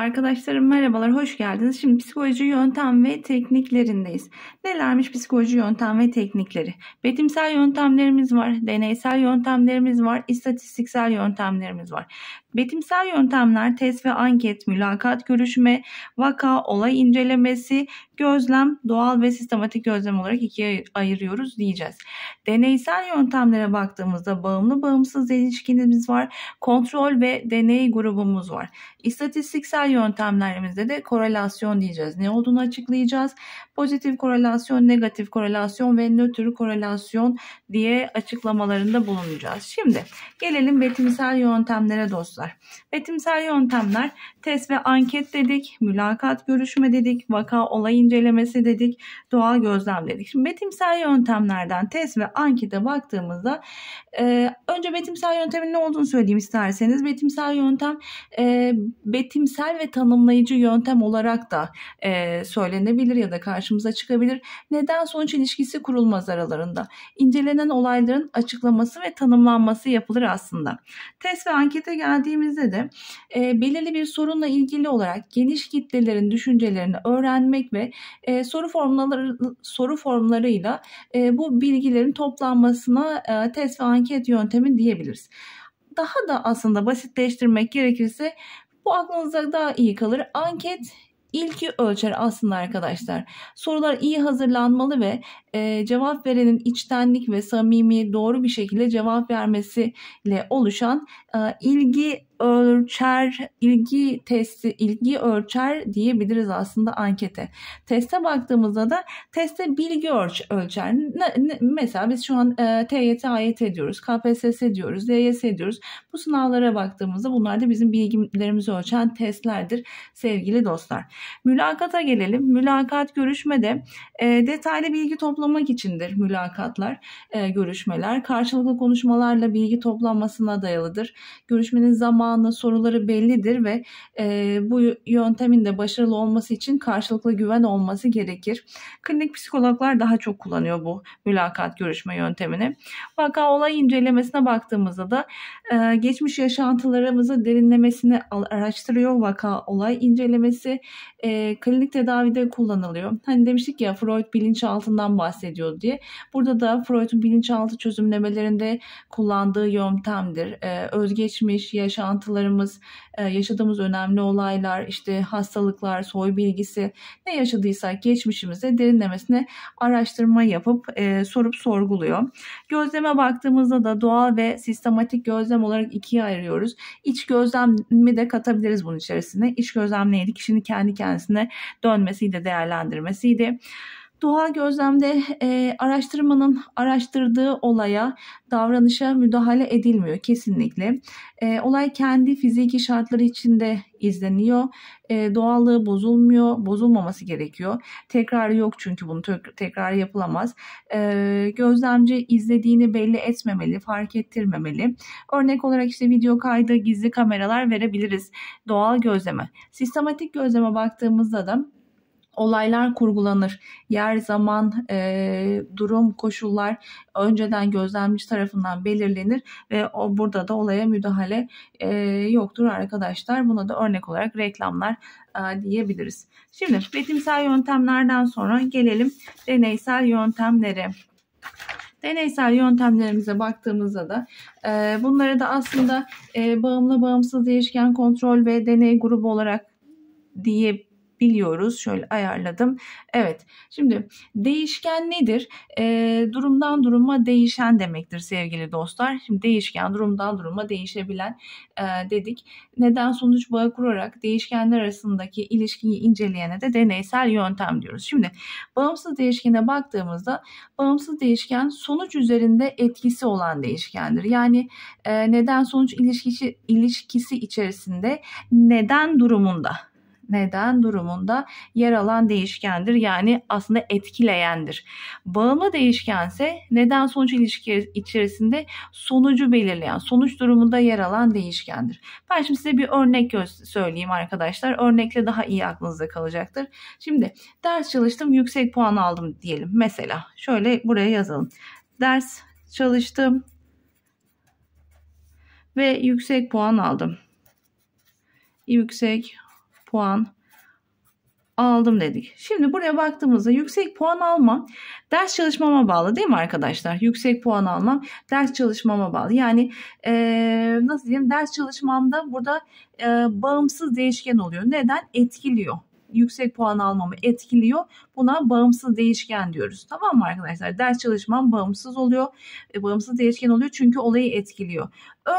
Arkadaşlarım merhabalar, hoş geldiniz. Şimdi psikoloji yöntem ve tekniklerindeyiz. Nelermiş psikoloji yöntem ve teknikleri? Betimsel yöntemlerimiz var, deneysel yöntemlerimiz var, istatistiksel yöntemlerimiz var. Betimsel yöntemler test ve anket, mülakat görüşme, vaka, olay incelemesi, gözlem, doğal ve sistematik gözlem olarak ikiye ayırıyoruz diyeceğiz. Deneysel yöntemlere baktığımızda bağımlı bağımsız ilişkimiz var. Kontrol ve deney grubumuz var. İstatistiksel yöntemlerimizde de korelasyon diyeceğiz. Ne olduğunu açıklayacağız. Pozitif korelasyon, negatif korelasyon ve nötr korelasyon diye açıklamalarında bulunacağız. Şimdi gelelim betimsel yöntemlere dostlar. Betimsel yöntemler test ve anket dedik, mülakat görüşme dedik, vaka olay incelemesi dedik, doğal gözlem dedik. Şimdi betimsel yöntemlerden test ve ankete baktığımızda e, önce betimsel yöntemin ne olduğunu söyleyeyim isterseniz. Betimsel yöntem e, betimsel ve tanımlayıcı yöntem olarak da e, söylenebilir ya da karşımıza çıkabilir. Neden sonuç ilişkisi kurulmaz aralarında. İncelenen olayların açıklaması ve tanımlanması yapılır aslında. Test ve ankete geldiğimizde de e, belirli bir sorunla ilgili olarak geniş kitlelerin düşüncelerini öğrenmek ve e, soru formları soru formlarıyla e, bu bilgilerin toplanmasına e, test ve anket yöntemi diyebiliriz. Daha da aslında basitleştirmek gerekirse bu aklınıza daha iyi kalır. Anket ilki ölçer aslında arkadaşlar. Sorular iyi hazırlanmalı ve e, cevap verenin içtenlik ve samimi doğru bir şekilde cevap vermesiyle oluşan e, ilgi ölçer, ilgi testi, ilgi ölçer diyebiliriz aslında ankete. Teste baktığımızda da teste bilgi ölç ölçer. Ne, ne, mesela biz şu an e, TYT, AYT diyoruz, KPSS diyoruz, DYS diyoruz. Bu sınavlara baktığımızda bunlar da bizim bilgilerimizi ölçen testlerdir sevgili dostlar. Mülakata gelelim. Mülakat görüşmede e, detaylı bilgi toplamak içindir mülakatlar, e, görüşmeler. Karşılıklı konuşmalarla bilgi toplanmasına dayalıdır. Görüşmenin zamanı anı soruları bellidir ve e, bu yöntemin de başarılı olması için karşılıklı güven olması gerekir. Klinik psikologlar daha çok kullanıyor bu mülakat görüşme yöntemini. Vaka olay incelemesine baktığımızda da e, geçmiş yaşantılarımızı derinlemesine araştırıyor vaka olay incelemesi e, klinik tedavide kullanılıyor. Hani demiştik ya Freud bilinçaltından bahsediyor diye. Burada da Freud'un bilinçaltı çözümlemelerinde kullandığı yöntemdir. E, özgeçmiş, yaşantı yaşantılarımız, e, yaşadığımız önemli olaylar, işte hastalıklar, soy bilgisi ne yaşadıysak geçmişimize derinlemesine araştırma yapıp e, sorup sorguluyor. Gözleme baktığımızda da doğal ve sistematik gözlem olarak ikiye ayırıyoruz. İç gözlemi de katabiliriz bunun içerisine. İç gözlem neydi? Kişinin kendi kendisine dönmesiydi, değerlendirmesiydi. Doğa gözlemde e, araştırmanın araştırdığı olaya, davranışa müdahale edilmiyor kesinlikle. E, olay kendi fiziki şartları içinde izleniyor. E, doğallığı bozulmuyor, bozulmaması gerekiyor. Tekrarı yok çünkü bunu tekrar yapılamaz. E, gözlemci izlediğini belli etmemeli, fark ettirmemeli. Örnek olarak işte video kaydı, gizli kameralar verebiliriz doğal gözleme. Sistematik gözleme baktığımızda da olaylar kurgulanır. Yer, zaman, e, durum, koşullar önceden gözlemci tarafından belirlenir ve o burada da olaya müdahale e, yoktur arkadaşlar. Buna da örnek olarak reklamlar e, diyebiliriz. Şimdi betimsel yöntemlerden sonra gelelim deneysel yöntemlere. Deneysel yöntemlerimize baktığımızda da e, bunları da aslında e, bağımlı, bağımsız, değişken, kontrol ve deney grubu olarak diye biliyoruz. Şöyle ayarladım. Evet şimdi değişken nedir? E, durumdan duruma değişen demektir sevgili dostlar. Şimdi değişken durumdan duruma değişebilen e, dedik. Neden sonuç bağı kurarak değişkenler arasındaki ilişkiyi inceleyene de deneysel yöntem diyoruz. Şimdi bağımsız değişkene baktığımızda bağımsız değişken sonuç üzerinde etkisi olan değişkendir. Yani e, neden sonuç ilişkisi, ilişkisi içerisinde neden durumunda neden durumunda yer alan değişkendir. Yani aslında etkileyendir. Bağımlı değişkense neden sonuç ilişki içerisinde sonucu belirleyen, sonuç durumunda yer alan değişkendir. Ben şimdi size bir örnek söyleyeyim arkadaşlar. Örnekle daha iyi aklınızda kalacaktır. Şimdi ders çalıştım, yüksek puan aldım diyelim. Mesela şöyle buraya yazalım. Ders çalıştım ve yüksek puan aldım. Yüksek puan aldım dedik. Şimdi buraya baktığımızda yüksek puan almam ders çalışmama bağlı değil mi arkadaşlar? Yüksek puan almam ders çalışmama bağlı. Yani e, nasıl diyeyim ders çalışmamda burada e, bağımsız değişken oluyor. Neden? Etkiliyor. Yüksek puan almamı etkiliyor. Buna bağımsız değişken diyoruz. Tamam mı arkadaşlar? Ders çalışmam bağımsız oluyor. E, bağımsız değişken oluyor çünkü olayı etkiliyor.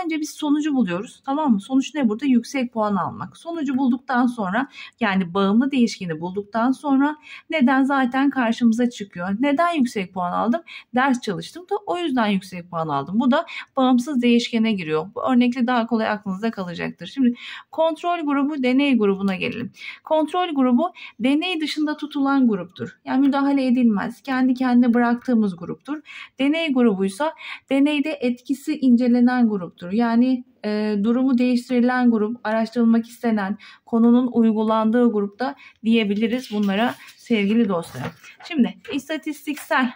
Önce biz sonucu buluyoruz tamam mı? Sonuç ne burada? Yüksek puan almak. Sonucu bulduktan sonra yani bağımlı değişkeni bulduktan sonra neden zaten karşımıza çıkıyor. Neden yüksek puan aldım? Ders çalıştım da o yüzden yüksek puan aldım. Bu da bağımsız değişkene giriyor. Bu örnekle daha kolay aklınızda kalacaktır. Şimdi kontrol grubu deney grubuna gelelim. Kontrol grubu deney dışında tutulan gruptur. Yani müdahale edilmez. Kendi kendine bıraktığımız gruptur. Deney grubuysa deneyde etkisi incelenen grup gruptur. Yani e, durumu değiştirilen grup, araştırılmak istenen konunun uygulandığı grupta diyebiliriz bunlara sevgili dostlar. Şimdi istatistiksel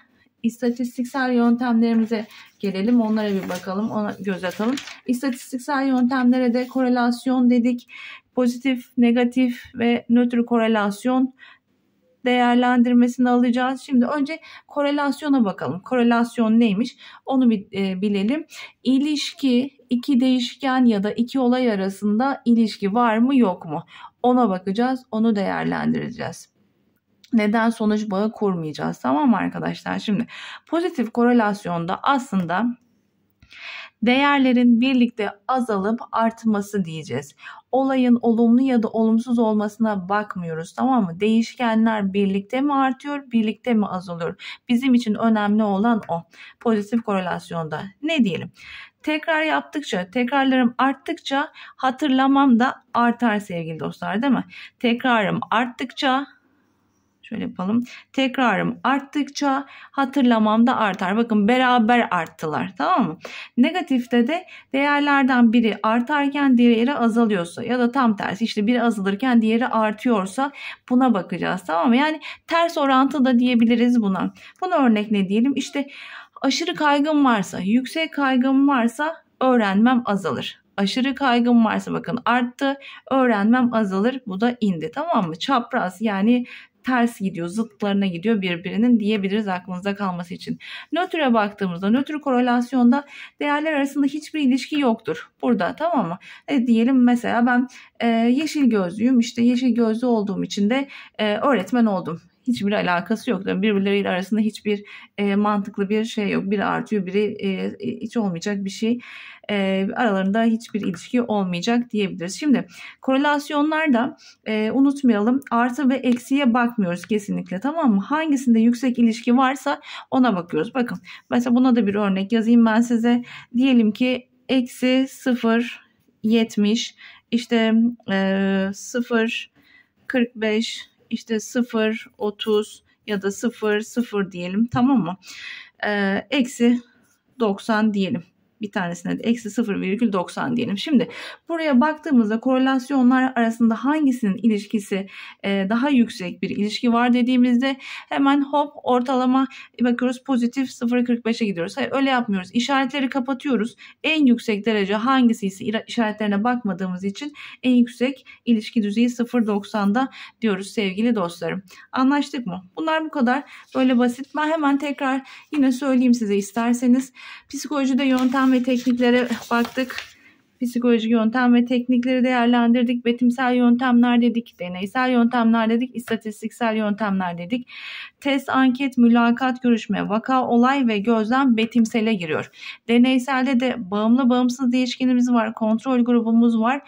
istatistiksel yöntemlerimize gelelim. Onlara bir bakalım, ona göz atalım. İstatistiksel yöntemlere de korelasyon dedik. Pozitif, negatif ve nötr korelasyon değerlendirmesini alacağız. Şimdi önce korelasyona bakalım. Korelasyon neymiş? Onu bir e, bilelim. İlişki iki değişken ya da iki olay arasında ilişki var mı yok mu? Ona bakacağız, onu değerlendireceğiz neden sonuç bağı kurmayacağız. Tamam mı arkadaşlar? Şimdi pozitif korelasyonda aslında değerlerin birlikte azalıp artması diyeceğiz olayın olumlu ya da olumsuz olmasına bakmıyoruz tamam mı? Değişkenler birlikte mi artıyor, birlikte mi azalıyor? Bizim için önemli olan o. Pozitif korelasyonda ne diyelim? tekrar yaptıkça, tekrarlarım arttıkça hatırlamam da artar sevgili dostlar değil mi? Tekrarım arttıkça Şöyle yapalım. Tekrarım arttıkça hatırlamam da artar. Bakın beraber arttılar tamam mı? Negatifte de değerlerden biri artarken diğeri azalıyorsa ya da tam tersi işte biri azalırken diğeri artıyorsa buna bakacağız tamam mı? Yani ters orantı da diyebiliriz buna. Buna örnek ne diyelim? İşte aşırı kaygım varsa, yüksek kaygım varsa öğrenmem azalır aşırı kaygım varsa bakın arttı öğrenmem azalır bu da indi tamam mı çapraz yani ters gidiyor, zıtlarına gidiyor birbirinin diyebiliriz aklınızda kalması için. Nötr'e baktığımızda nötr korelasyonda değerler arasında hiçbir ilişki yoktur. Burada tamam mı? E, diyelim mesela ben e, yeşil gözlüyüm işte yeşil gözlü olduğum için de e, öğretmen oldum hiçbir alakası yok. Yani birbirleriyle arasında hiçbir e, mantıklı bir şey yok. Biri artıyor biri e, e hiç olmayacak bir şey. E, aralarında hiçbir ilişki olmayacak diyebiliriz. Şimdi korelasyonlarda e, unutmayalım artı ve eksiye bakmıyoruz kesinlikle tamam mı? Hangisinde yüksek ilişki varsa ona bakıyoruz. Bakın mesela buna da bir örnek yazayım ben size. Diyelim ki eksi 0 70 işte e, 0 45 işte 0, 30 ya da 0, 0 diyelim tamam mı? Ee, eksi 90 diyelim bir tanesine de eksi 0,90 diyelim. Şimdi buraya baktığımızda korelasyonlar arasında hangisinin ilişkisi e, daha yüksek bir ilişki var dediğimizde hemen hop ortalama bakıyoruz pozitif 0,45'e gidiyoruz. Hayır öyle yapmıyoruz. İşaretleri kapatıyoruz. En yüksek derece hangisi ise işaretlerine bakmadığımız için en yüksek ilişki düzeyi 0,90'da diyoruz sevgili dostlarım. Anlaştık mı? Bunlar bu kadar böyle basit. Ben hemen tekrar yine söyleyeyim size isterseniz. Psikolojide yöntem yöntem ve tekniklere baktık. Psikolojik yöntem ve teknikleri değerlendirdik. Betimsel yöntemler dedik, deneysel yöntemler dedik, istatistiksel yöntemler dedik. Test, anket, mülakat, görüşme, vaka, olay ve gözlem betimsele giriyor. Deneyselde de bağımlı bağımsız değişkenimiz var, kontrol grubumuz var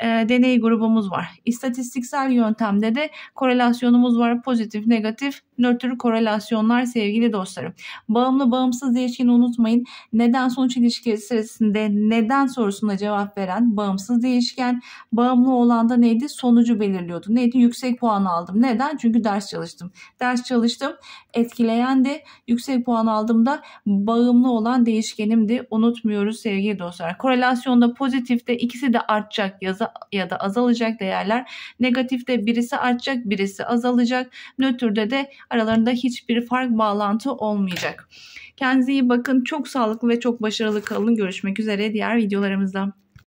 e, deney grubumuz var. İstatistiksel yöntemde de korelasyonumuz var. Pozitif, negatif, nötr korelasyonlar sevgili dostlarım. Bağımlı bağımsız ilişkini unutmayın. Neden sonuç ilişkisi sırasında neden sorusuna cevap veren bağımsız değişken bağımlı olan da neydi? Sonucu belirliyordu. Neydi? Yüksek puan aldım. Neden? Çünkü ders çalıştım. Ders çalıştım etkileyen de yüksek puan da bağımlı olan değişkenimdi. Unutmuyoruz sevgili dostlar. Korelasyonda pozitifte ikisi de artacak ya da azalacak değerler. Negatifte birisi artacak birisi azalacak. Nötrde de Aralarında hiçbir fark bağlantı olmayacak. Kendinize iyi bakın. Çok sağlıklı ve çok başarılı kalın. Görüşmek üzere diğer videolarımızda.